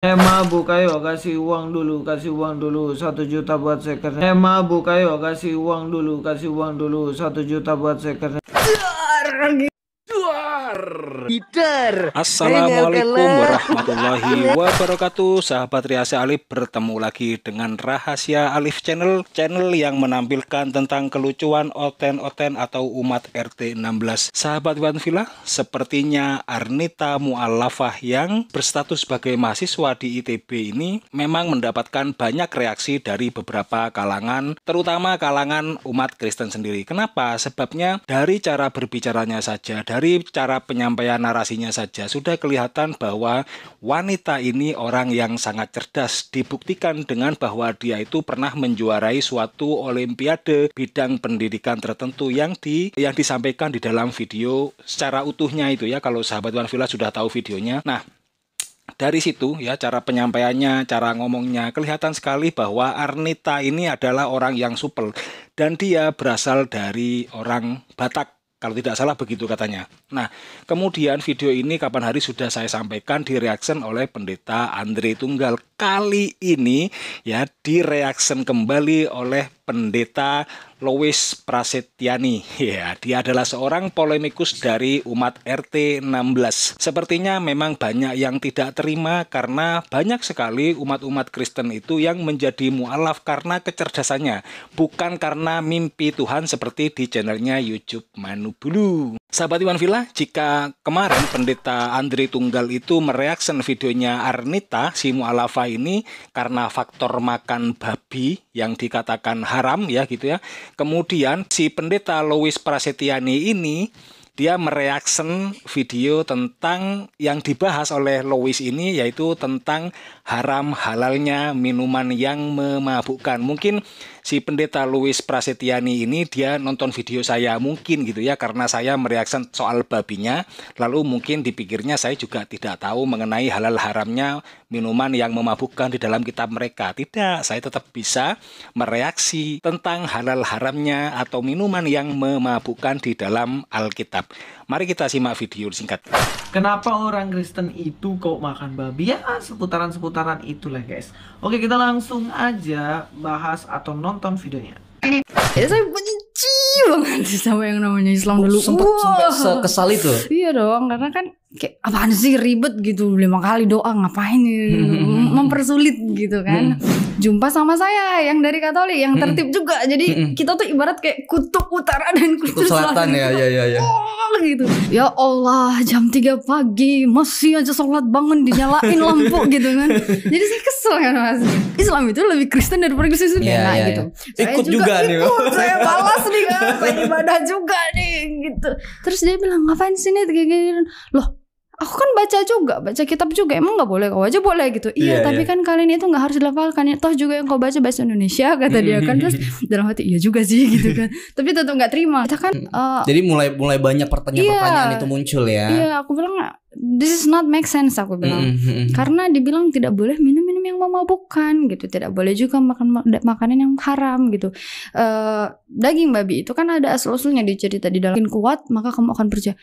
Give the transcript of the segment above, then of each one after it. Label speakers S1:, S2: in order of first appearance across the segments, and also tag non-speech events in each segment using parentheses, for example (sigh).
S1: Eh mabuk ayo kasih uang dulu kasih uang dulu satu juta buat seker Eh mabuk ayo kasih uang dulu kasih uang dulu satu juta buat seker Duar. Assalamualaikum warahmatullahi
S2: wabarakatuh. Sahabat Riasa Alif bertemu lagi dengan Rahasia Alif Channel, channel yang menampilkan tentang kelucuan oten-oten atau umat RT 16. Sahabat Wan Villa, sepertinya Arnita Mualafah yang berstatus sebagai mahasiswa di ITB ini memang mendapatkan banyak reaksi dari beberapa kalangan, terutama kalangan umat Kristen sendiri. Kenapa? Sebabnya dari cara berbicaranya saja, dari dari cara penyampaian narasinya saja sudah kelihatan bahwa wanita ini orang yang sangat cerdas dibuktikan dengan bahwa dia itu pernah menjuarai suatu olimpiade bidang pendidikan tertentu yang di yang disampaikan di dalam video secara utuhnya itu ya kalau sahabat Wan Villa sudah tahu videonya. Nah, dari situ ya cara penyampaiannya, cara ngomongnya kelihatan sekali bahwa Arnita ini adalah orang yang supel dan dia berasal dari orang Batak kalau tidak salah begitu katanya. Nah, kemudian video ini kapan hari sudah saya sampaikan di reaction oleh pendeta Andre Tunggal. Kali ini ya di reaction kembali oleh Pendeta Louis Prasetyani. Ya, dia adalah seorang polemikus dari umat RT 16. Sepertinya memang banyak yang tidak terima karena banyak sekali umat-umat Kristen itu yang menjadi mualaf karena kecerdasannya, bukan karena mimpi Tuhan seperti di channelnya YouTube Manubulu. Sahabat Iwan Villa, jika kemarin pendeta Andri Tunggal itu mereaksen videonya Arnita si mu'alafa ini karena faktor makan babi yang dikatakan haram ya gitu ya. Kemudian si pendeta Louis Prasetyani ini dia mereaction video tentang yang dibahas oleh Lois ini yaitu tentang haram halalnya minuman yang memabukkan. Mungkin si pendeta Lois Prasetyani ini dia nonton video saya mungkin gitu ya karena saya mereaction soal babinya lalu mungkin dipikirnya saya juga tidak tahu mengenai halal haramnya minuman yang memabukkan di dalam kitab mereka. Tidak, saya tetap bisa mereaksi tentang halal haramnya atau minuman yang memabukkan di dalam Alkitab. Mari kita simak video singkat.
S1: Kenapa orang Kristen itu kok makan babi? Ya seputaran-seputaran itulah guys. Oke kita langsung aja bahas atau nonton videonya.
S3: Ya saya benci banget sama yang namanya Islam dulu. Sempat, wow. sempat kesal itu. Iya dong, karena kan kayak apaan sih ribet gitu lima kali doa ngapain hmm. (laughs) mempersulit gitu kan hmm. jumpa sama saya yang dari Katolik yang hmm. tertib juga jadi hmm. kita tuh ibarat kayak kutub utara dan kutub, selatan, selatan
S2: ya ya ya ya oh,
S3: gitu ya Allah jam 3 pagi masih aja sholat bangun dinyalain lampu (laughs) gitu kan jadi saya kesel kan mas Islam itu lebih Kristen daripada Kristen ya, nah, ya. gitu iya.
S1: saya ikut juga, juga ikut, (laughs) nih saya balas nih
S3: kan saya ibadah juga nih gitu terus dia bilang ngapain sini nih kayak gini gitu. loh aku kan baca juga, baca kitab juga. Emang nggak boleh kau aja boleh gitu. Iya, yeah, tapi yeah. kan kalian itu nggak harus dilafalkan. ya. Toh juga yang kau baca bahasa Indonesia kata dia kan terus (laughs) dalam hati iya juga sih gitu kan. tapi tetap nggak terima. Kita kan uh, Jadi
S2: mulai mulai banyak pertanyaan-pertanyaan yeah, itu muncul ya. Iya, yeah,
S3: aku bilang this is not make sense aku bilang. Karena dibilang tidak boleh minum-minum yang memabukkan gitu, tidak boleh juga makan mak makanan yang haram gitu. Uh, daging babi itu kan ada asal-usulnya dicerita di dalam kuat, maka kamu akan percaya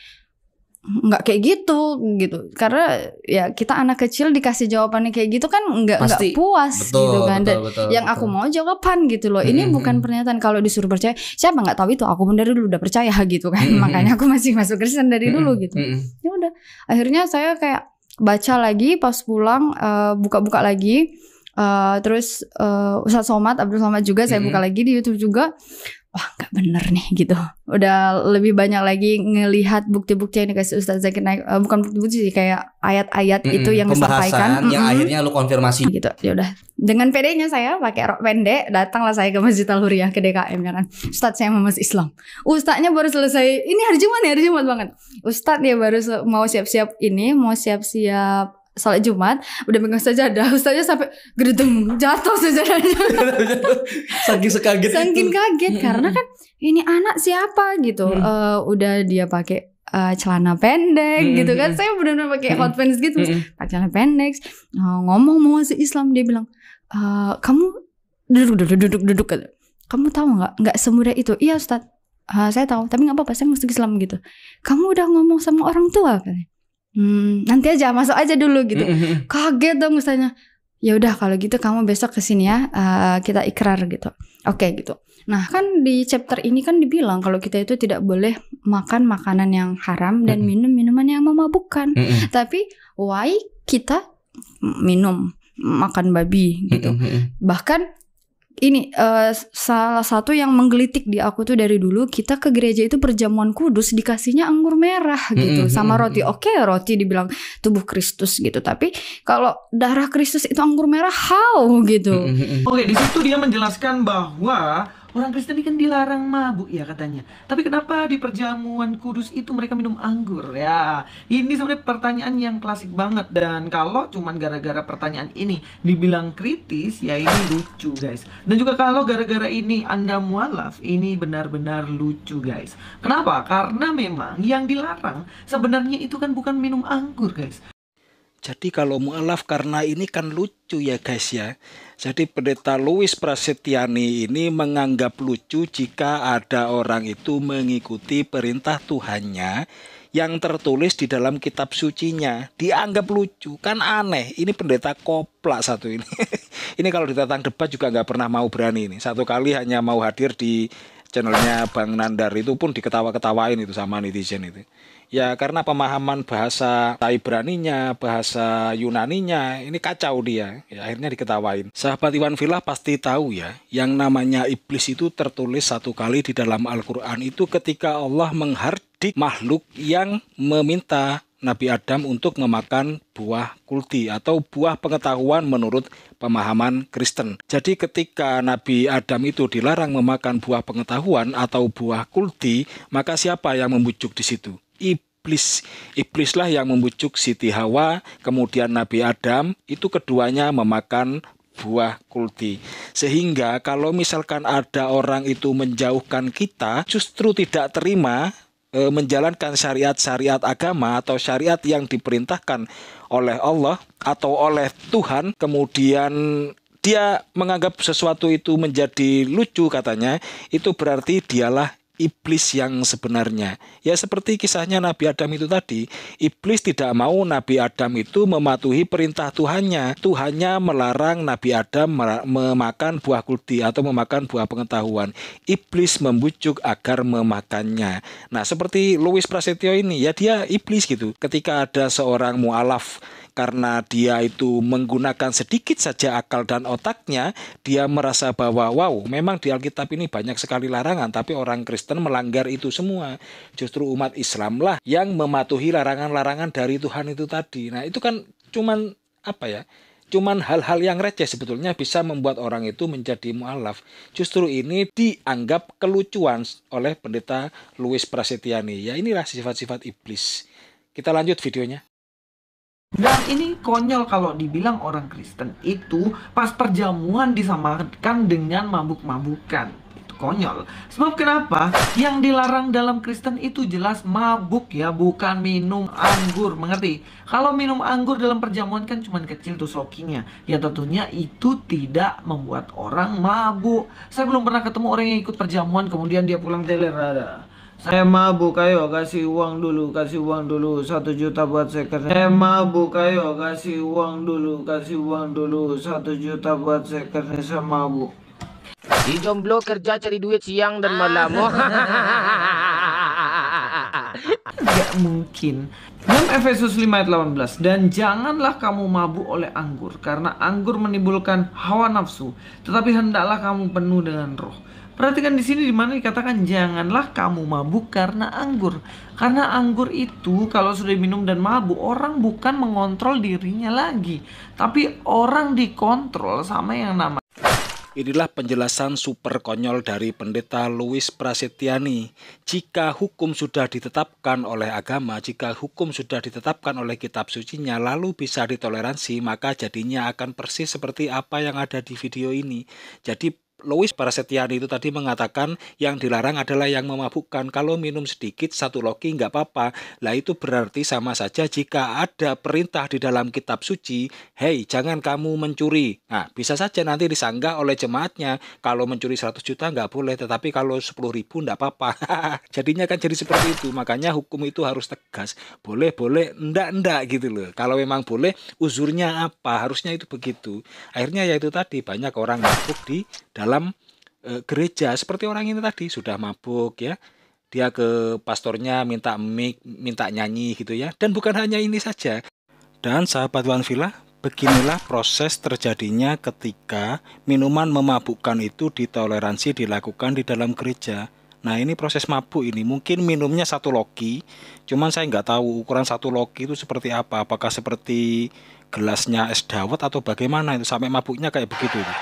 S3: nggak kayak gitu gitu karena ya kita anak kecil dikasih jawabannya kayak gitu kan nggak nggak puas gitu betul, gitu kan betul, betul, yang betul. aku mau jawaban gitu loh ini -hmm. bukan pernyataan kalau disuruh percaya siapa nggak tahu itu aku pun dari dulu udah percaya (laughs) gitu kan -hmm. makanya aku masih masuk Kristen dari -hmm. dulu gitu -hmm. ya udah akhirnya saya kayak baca lagi pas pulang eh, buka-buka uh, lagi Uh, terus uh, Ustadz Somad Abdul Somad juga -hmm. saya buka lagi di YouTube juga wah nggak bener nih gitu udah lebih banyak lagi ngelihat bukti-bukti yang dikasih Ustaz Zakir Naik uh, bukan bukti-bukti sih kayak ayat-ayat mm -mm, itu yang disampaikan yang mm -mm. akhirnya lu konfirmasi gitu ya udah dengan pedenya saya pakai rok pendek datanglah saya ke Masjid Al Huriyah ke DKM ya kan Ustaz saya mau masuk Islam Ustaznya baru selesai ini hari Jumat ya hari Jumat banget Ustaz dia baru mau siap-siap ini mau siap-siap sholat Jumat udah megang ada ustaznya sampai gedung jatuh sajadahnya (laughs) saking sekaget saking kaget itu. karena kan ini anak siapa gitu hmm. uh, udah dia pakai uh, celana pendek hmm. gitu kan saya benar-benar pakai hmm. hot pants gitu hmm. pakai celana pendek uh, ngomong mau masuk Islam dia bilang uh, kamu duduk duduk duduk duduk kamu tahu nggak nggak semudah itu iya Ustadz uh, saya tahu tapi nggak apa-apa saya masuk Islam gitu kamu udah ngomong sama orang tua katanya hmm, nanti aja masuk aja dulu gitu kaget dong misalnya ya udah kalau gitu kamu besok kesini ya uh, kita ikrar gitu oke okay, gitu nah kan di chapter ini kan dibilang kalau kita itu tidak boleh makan makanan yang haram dan mm-hmm. minum minuman yang memabukkan mm-hmm. tapi why kita minum makan babi gitu mm-hmm. bahkan ini uh, salah satu yang menggelitik di aku tuh dari dulu kita ke gereja itu perjamuan kudus dikasihnya anggur merah gitu mm -hmm. sama roti oke okay, roti dibilang tubuh Kristus gitu tapi kalau darah Kristus itu anggur merah how gitu mm -hmm. oke
S1: okay, di situ dia menjelaskan bahwa Orang Kristen ini kan dilarang mabuk ya katanya. Tapi kenapa di perjamuan kudus itu mereka minum anggur ya? Ini sebenarnya pertanyaan yang klasik banget dan kalau cuman gara-gara pertanyaan ini dibilang kritis ya ini lucu guys. Dan juga kalau gara-gara ini Anda mualaf, ini benar-benar lucu guys. Kenapa? Karena memang yang dilarang sebenarnya itu kan bukan minum anggur guys. Jadi kalau mu'alaf karena ini kan
S2: lucu ya guys ya. Jadi pendeta Louis Prasetyani ini menganggap lucu jika ada orang itu mengikuti perintah Tuhannya yang tertulis di dalam kitab sucinya. Dianggap lucu, kan aneh. Ini pendeta kopla satu ini. (laughs) ini kalau ditatang debat juga nggak pernah mau berani ini. Satu kali hanya mau hadir di channelnya Bang Nandar itu pun diketawa-ketawain itu sama netizen itu ya karena pemahaman bahasa Ibraninya bahasa Yunaninya ini kacau dia ya akhirnya diketawain sahabat Iwan Villa pasti tahu ya yang namanya iblis itu tertulis satu kali di dalam Al-Quran itu ketika Allah menghardik makhluk yang meminta Nabi Adam untuk memakan buah kulti atau buah pengetahuan menurut pemahaman Kristen. Jadi ketika Nabi Adam itu dilarang memakan buah pengetahuan atau buah kulti, maka siapa yang membujuk di situ? Iblis. Iblislah yang membujuk Siti Hawa, kemudian Nabi Adam, itu keduanya memakan buah kulti. Sehingga kalau misalkan ada orang itu menjauhkan kita, justru tidak terima e, menjalankan syariat-syariat agama atau syariat yang diperintahkan oleh Allah atau oleh Tuhan kemudian dia menganggap sesuatu itu menjadi lucu katanya itu berarti dialah iblis yang sebenarnya. Ya seperti kisahnya Nabi Adam itu tadi, iblis tidak mau Nabi Adam itu mematuhi perintah Tuhannya. Tuhannya melarang Nabi Adam memakan buah kulti atau memakan buah pengetahuan. Iblis membujuk agar memakannya. Nah, seperti Louis Prasetyo ini ya dia iblis gitu. Ketika ada seorang mualaf karena dia itu menggunakan sedikit saja akal dan otaknya, dia merasa bahwa wow, memang di Alkitab ini banyak sekali larangan, tapi orang Kristen melanggar itu semua. Justru umat Islamlah yang mematuhi larangan-larangan dari Tuhan itu tadi. Nah, itu kan cuman apa ya? Cuman hal-hal yang receh sebetulnya bisa membuat orang itu menjadi mualaf. Justru ini dianggap kelucuan oleh pendeta Louis Prasetyani. Ya inilah sifat-sifat iblis.
S1: Kita lanjut videonya. Dan ini konyol kalau dibilang orang Kristen itu pas perjamuan disamakan dengan mabuk-mabukan. Itu konyol. Sebab kenapa? Yang dilarang dalam Kristen itu jelas mabuk ya, bukan minum anggur, mengerti? Kalau minum anggur dalam perjamuan kan cuma kecil tuh sokingnya. Ya tentunya itu tidak membuat orang mabuk. Saya belum pernah ketemu orang yang ikut perjamuan kemudian dia pulang teler. Saya mabuk ayo kasih uang dulu kasih uang dulu satu juta buat second Saya mabuk ayo kasih uang dulu kasih uang dulu satu juta buat second Saya mabuk Di jomblo kerja cari duit siang dan malam Gak (laughs) mungkin Yang Efesus 5 ayat 18 Dan janganlah kamu mabuk oleh anggur Karena anggur menimbulkan hawa nafsu Tetapi hendaklah kamu penuh dengan roh Perhatikan di sini di mana dikatakan janganlah kamu mabuk karena anggur. Karena anggur itu kalau sudah minum dan mabuk orang bukan mengontrol dirinya lagi, tapi orang dikontrol sama yang namanya
S2: Inilah penjelasan super konyol dari pendeta Louis Prasetyani. Jika hukum sudah ditetapkan oleh agama, jika hukum sudah ditetapkan oleh kitab sucinya lalu bisa ditoleransi, maka jadinya akan persis seperti apa yang ada di video ini. Jadi Louis Parasetiani itu tadi mengatakan yang dilarang adalah yang memabukkan. Kalau minum sedikit satu loki nggak apa-apa. Lah itu berarti sama saja jika ada perintah di dalam kitab suci, hei jangan kamu mencuri. Nah bisa saja nanti disanggah oleh jemaatnya. Kalau mencuri 100 juta nggak boleh, tetapi kalau 10 ribu nggak apa-apa. (laughs) Jadinya kan jadi seperti itu. Makanya hukum itu harus tegas. Boleh, boleh, ndak, ndak gitu loh. Kalau memang boleh, uzurnya apa? Harusnya itu begitu. Akhirnya ya itu tadi banyak orang mabuk di dalam dalam e, gereja seperti orang ini tadi sudah mabuk ya dia ke pastornya minta mik, minta nyanyi gitu ya. Dan bukan hanya ini saja. Dan sahabat Wan Villa, beginilah proses terjadinya ketika minuman memabukkan itu ditoleransi dilakukan di dalam gereja. Nah ini proses mabuk ini mungkin minumnya satu loki, cuman saya nggak tahu ukuran satu loki itu seperti apa, apakah seperti gelasnya es dawet atau bagaimana itu sampai mabuknya kayak begitu. ini.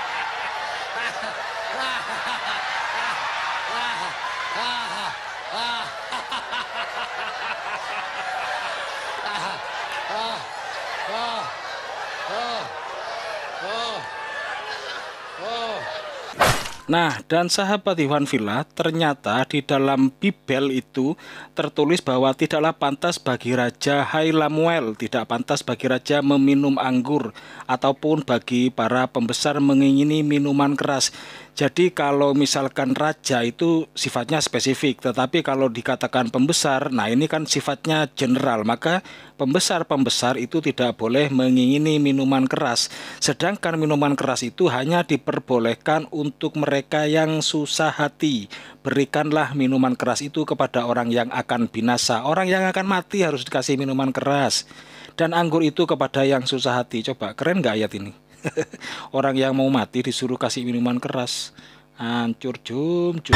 S2: Nah, dan sahabat Iwan Villa, ternyata di dalam Bibel itu tertulis bahwa tidaklah pantas bagi Raja Hai tidak pantas bagi raja meminum anggur ataupun bagi para pembesar mengingini minuman keras. Jadi kalau misalkan raja itu sifatnya spesifik, tetapi kalau dikatakan pembesar, nah ini kan sifatnya general, maka pembesar-pembesar itu tidak boleh mengingini minuman keras. Sedangkan minuman keras itu hanya diperbolehkan untuk mereka yang susah hati. Berikanlah minuman keras itu kepada orang yang akan binasa. Orang yang akan mati harus dikasih minuman keras. Dan anggur itu kepada yang susah hati. Coba keren nggak ayat ini? (laughs) Orang yang mau mati disuruh kasih minuman keras. Hancur jum jum.